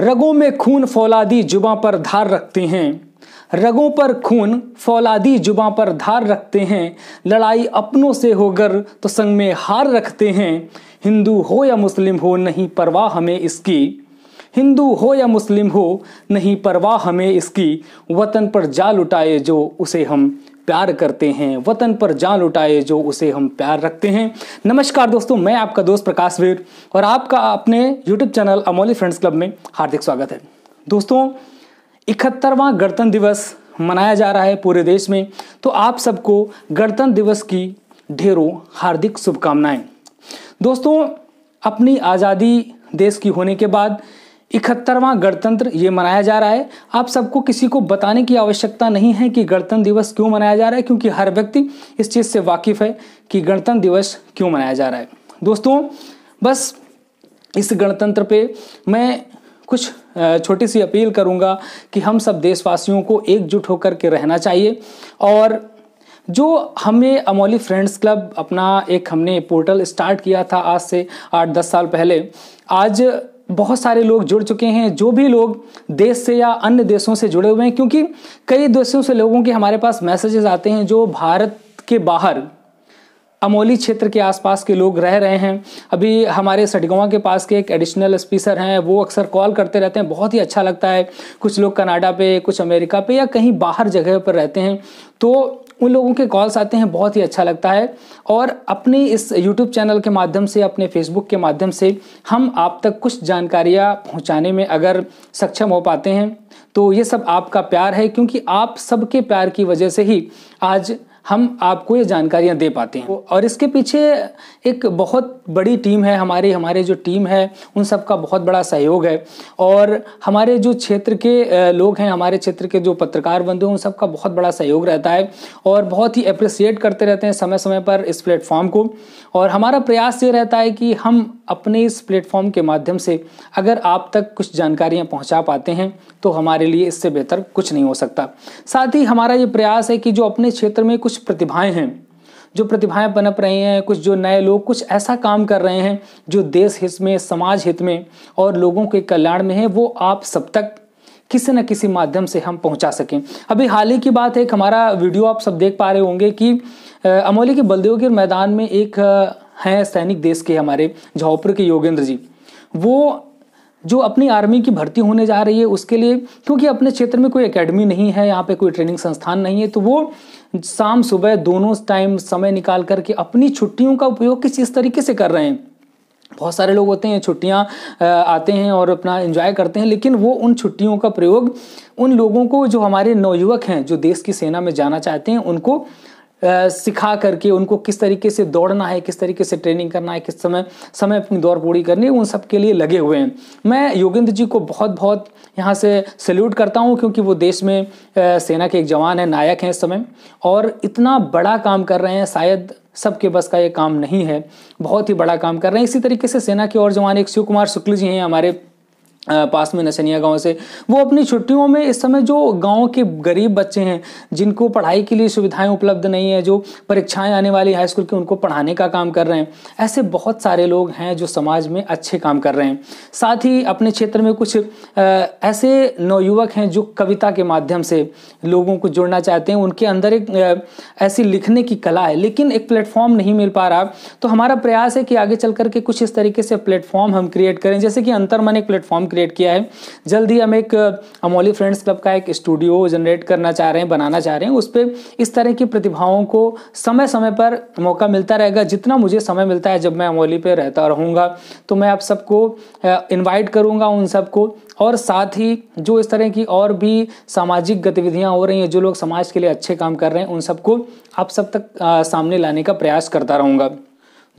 रगों में खून फौलादी जुबा पर धार रखते हैं रगों पर खून फौलादी जुबा पर धार रखते हैं लड़ाई अपनों से होकर तो संग में हार रखते हैं हिंदू हो या मुस्लिम हो नहीं परवाह हमें इसकी हिंदू हो या मुस्लिम हो नहीं परवाह हमें इसकी वतन पर जाल उठाए जो उसे हम प्यार करते हैं वतन पर जान लुटाए जो उसे हम प्यार रखते हैं नमस्कार दोस्तों मैं आपका दोस्त प्रकाश वीर और आपका अपने YouTube channel Amoli friends club में हार्दिक स्वागत है दोस्तों इकहत्तरवां गणतंत्र दिवस मनाया जा रहा है पूरे देश में तो आप सबको गणतंत्र दिवस की ढेरों हार्दिक शुभकामनाएं दोस्तों अपनी आज़ादी देश की होने के बाद इकहत्तरवां गणतंत्र ये मनाया जा रहा है आप सबको किसी को बताने की आवश्यकता नहीं है कि गणतंत्र दिवस क्यों मनाया जा रहा है क्योंकि हर व्यक्ति इस चीज़ से वाकिफ़ है कि गणतंत्र दिवस क्यों मनाया जा रहा है दोस्तों बस इस गणतंत्र पे मैं कुछ छोटी सी अपील करूंगा कि हम सब देशवासियों को एकजुट होकर के रहना चाहिए और जो हमें अमौली फ्रेंड्स क्लब अपना एक हमने पोर्टल स्टार्ट किया था आज से आठ दस साल पहले आज बहुत सारे लोग जुड़ चुके हैं जो भी लोग देश से या अन्य देशों से जुड़े हुए हैं क्योंकि कई देशों से लोगों के हमारे पास मैसेजेस आते हैं जो भारत के बाहर अमोली क्षेत्र के आसपास के लोग रह रहे हैं अभी हमारे सटगवा के पास के एक एडिशनल स्पीसर हैं वो अक्सर कॉल करते रहते हैं बहुत ही अच्छा लगता है कुछ लोग कनाडा पे कुछ अमेरिका पे या कहीं बाहर जगह पर रहते हैं तो उन लोगों के कॉल्स आते हैं बहुत ही अच्छा लगता है और अपने इस यूट्यूब चैनल के माध्यम से अपने फेसबुक के माध्यम से हम आप तक कुछ जानकारियाँ पहुँचाने में अगर सक्षम हो पाते हैं तो ये सब आपका प्यार है क्योंकि आप सबके प्यार की वजह से ही आज हम आपको ये जानकारियाँ दे पाते हैं और इसके पीछे एक बहुत बड़ी टीम है हमारी हमारे जो टीम है उन सब का बहुत बड़ा सहयोग है और हमारे जो क्षेत्र के लोग हैं हमारे क्षेत्र के जो पत्रकार बंधु हैं उन सब का बहुत बड़ा सहयोग रहता है और बहुत ही अप्रिसिएट करते रहते हैं समय समय पर इस प्लेटफॉर्म को और हमारा प्रयास ये रहता है कि हम अपने इस प्लेटफॉर्म के माध्यम से अगर आप तक कुछ जानकारियां पहुंचा पाते हैं तो हमारे लिए इससे बेहतर कुछ नहीं हो सकता साथ ही हमारा ये प्रयास है कि जो अपने क्षेत्र में कुछ प्रतिभाएं हैं जो प्रतिभाएं पनप रहे हैं कुछ जो नए लोग कुछ ऐसा काम कर रहे हैं जो देश हित में समाज हित में और लोगों के कल्याण में है वो आप सब तक किसी न किसी माध्यम से हम पहुंचा सकें अभी हाल ही की बात है एक हमारा वीडियो आप सब देख पा रहे होंगे कि अमोली के बलदेवगिर मैदान में एक हैं सैनिक देश के हमारे झाओपुर के योगेंद्र जी वो जो अपनी आर्मी की भर्ती होने जा रही है उसके लिए क्योंकि अपने क्षेत्र में कोई एकेडमी नहीं है यहाँ पे कोई ट्रेनिंग संस्थान नहीं है तो वो शाम सुबह दोनों टाइम समय निकाल करके अपनी छुट्टियों का उपयोग किस इस तरीके से कर रहे हैं बहुत सारे लोग होते हैं छुट्टियाँ आते हैं और अपना एंजॉय करते हैं लेकिन वो उन छुट्टियों का प्रयोग उन लोगों को जो हमारे नौयुवक हैं जो देश की सेना में जाना चाहते हैं उनको सिखा करके उनको किस तरीके से दौड़ना है किस तरीके से ट्रेनिंग करना है किस समय समय अपनी दौड़ पूरी करनी है उन सब के लिए लगे हुए हैं मैं योगेंद्र जी को बहुत बहुत यहाँ से सल्यूट करता हूँ क्योंकि वो देश में सेना के एक जवान हैं नायक हैं इस समय और इतना बड़ा काम कर रहे हैं शायद सबके बस का ये काम नहीं है बहुत ही बड़ा काम कर रहे हैं इसी तरीके से सेना के और जवान एक शिव कुमार शुक्ल जी हैं हमारे पास में नसनिया गांव से वो अपनी छुट्टियों में इस समय जो गांव के गरीब बच्चे हैं जिनको पढ़ाई के लिए सुविधाएं उपलब्ध नहीं है जो परीक्षाएं आने वाली हाई स्कूल की उनको पढ़ाने का काम कर रहे हैं ऐसे बहुत सारे लोग हैं जो समाज में अच्छे काम कर रहे हैं साथ ही अपने क्षेत्र में कुछ ऐसे नवयुवक हैं जो कविता के माध्यम से लोगों को जुड़ना चाहते हैं उनके अंदर एक ऐसी लिखने की कला है लेकिन एक प्लेटफॉर्म नहीं मिल पा रहा तो हमारा प्रयास है कि आगे चल करके कुछ इस तरीके से प्लेटफॉर्म हम क्रिएट करें जैसे कि मन एक प्लेटफॉर्म क्रिएट किया है जल्द ही हम एक अमोली फ्रेंड्स क्लब का एक स्टूडियो जनरेट करना चाह रहे हैं बनाना चाह रहे हैं उस पर इस तरह की प्रतिभाओं को समय समय पर मौका मिलता रहेगा जितना मुझे समय मिलता है जब मैं अमोली पर रहता रहूँगा तो मैं आप सबको इन्वाइट करूँगा उन सबको और साथ ही जो इस तरह की और भी सामाजिक गतिविधियाँ हो रही हैं जो लोग समाज के लिए अच्छे काम कर रहे हैं उन सबको आप सब तक सामने लाने का प्रयास करता रहूँगा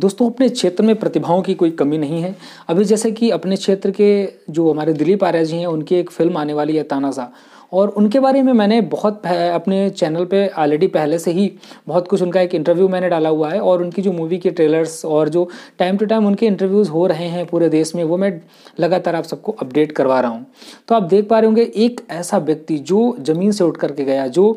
दोस्तों अपने क्षेत्र में प्रतिभाओं की कोई कमी नहीं है अभी जैसे कि अपने क्षेत्र के जो हमारे दिलीप आर्या जी हैं उनकी एक फिल्म आने वाली है तानाजा और उनके बारे में मैंने बहुत अपने चैनल पे ऑलरेडी पहले से ही बहुत कुछ उनका एक इंटरव्यू मैंने डाला हुआ है और उनकी जो मूवी के ट्रेलर्स और जो टाइम टू टाइम उनके इंटरव्यूज़ हो रहे हैं पूरे देश में वो मैं लगातार आप सबको अपडेट करवा रहा हूँ तो आप देख पा रहे होंगे एक ऐसा व्यक्ति जो ज़मीन से उठ करके गया जो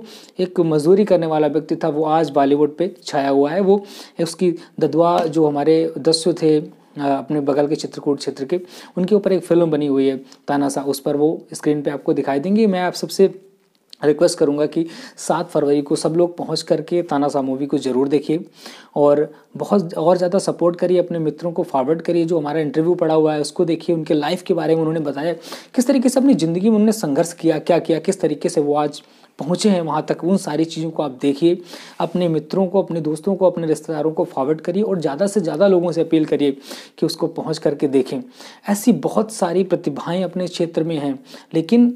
एक मजदूरी करने वाला व्यक्ति था वो आज बॉलीवुड पर छाया हुआ है वो उसकी ददवा जो हमारे दस्यु थे अपने बगल के चित्रकूट क्षेत्र के उनके ऊपर एक फिल्म बनी हुई है तानासा उस पर वो स्क्रीन पे आपको दिखाई देंगी मैं आप सबसे रिक्वेस्ट करूंगा कि सात फरवरी को सब लोग पहुंच करके तानासा मूवी को ज़रूर देखिए और बहुत और ज़्यादा सपोर्ट करिए अपने मित्रों को फॉरवर्ड करिए जो हमारा इंटरव्यू पड़ा हुआ है उसको देखिए उनके लाइफ के बारे में उन्होंने बताया किस तरीके से अपनी ज़िंदगी में उन्होंने संघर्ष किया क्या किया किस तरीके से वो आज पहुँचे हैं वहाँ तक उन सारी चीज़ों को आप देखिए अपने मित्रों को अपने दोस्तों को अपने रिश्तेदारों को फॉरवर्ड करिए और ज़्यादा से ज़्यादा लोगों से अपील करिए कि उसको पहुँच करके देखें ऐसी बहुत सारी प्रतिभाएँ अपने क्षेत्र में हैं लेकिन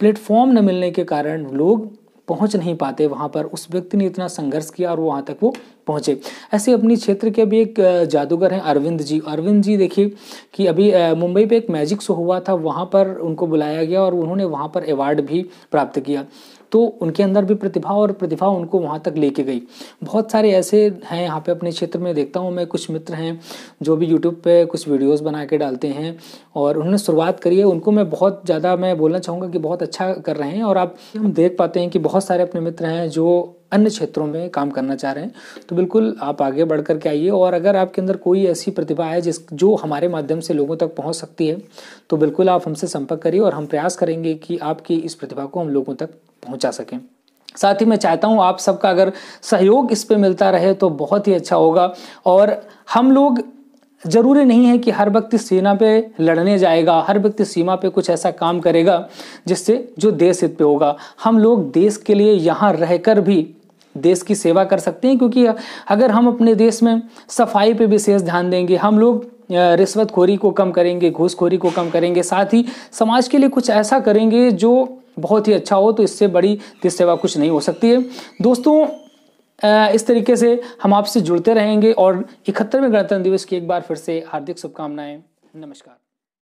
प्लेटफॉर्म न मिलने के कारण लोग पहुंच नहीं पाते वहाँ पर उस व्यक्ति ने इतना संघर्ष किया और वहाँ तक वो पहुँचे ऐसे अपने क्षेत्र के भी एक जादूगर हैं अरविंद जी अरविंद जी देखिए कि अभी मुंबई पे एक मैजिक शो हुआ था वहाँ पर उनको बुलाया गया और उन्होंने वहाँ पर अवार्ड भी प्राप्त किया तो उनके अंदर भी प्रतिभा और प्रतिभा उनको वहाँ तक लेके गई बहुत सारे ऐसे हैं यहाँ पे अपने क्षेत्र में देखता हूँ मैं कुछ मित्र हैं जो भी यूट्यूब पे कुछ वीडियोस बना के डालते हैं और उन्होंने शुरुआत करी है उनको मैं बहुत ज़्यादा मैं बोलना चाहूँगा कि बहुत अच्छा कर रहे हैं और आप हम देख पाते हैं कि बहुत सारे अपने मित्र हैं जो अन्य क्षेत्रों में काम करना चाह रहे हैं तो बिल्कुल आप आगे बढ़ कर के आइए और अगर आपके अंदर कोई ऐसी प्रतिभा है जिस जो हमारे माध्यम से लोगों तक पहुंच सकती है तो बिल्कुल आप हमसे संपर्क करिए और हम प्रयास करेंगे कि आपकी इस प्रतिभा को हम लोगों तक पहुंचा सकें साथ ही मैं चाहता हूं आप सबका अगर सहयोग इस पे मिलता रहे तो बहुत ही अच्छा होगा और हम लोग ज़रूरी नहीं है कि हर व्यक्ति सेना पे लड़ने जाएगा हर व्यक्ति सीमा पे कुछ ऐसा काम करेगा जिससे जो देश हित पे होगा हम लोग देश के लिए यहाँ रहकर भी देश की सेवा कर सकते हैं क्योंकि अगर हम अपने देश में सफाई पे विशेष ध्यान देंगे हम लोग रिश्वतखोरी को कम करेंगे घूसखोरी को कम करेंगे साथ ही समाज के लिए कुछ ऐसा करेंगे जो बहुत ही अच्छा हो तो इससे बड़ी दिस सेवा कुछ नहीं हो सकती है दोस्तों इस तरीके से हम आपसे जुड़ते रहेंगे और इकहत्तरवें गणतंत्र दिवस की एक बार फिर से हार्दिक शुभकामनाएं नमस्कार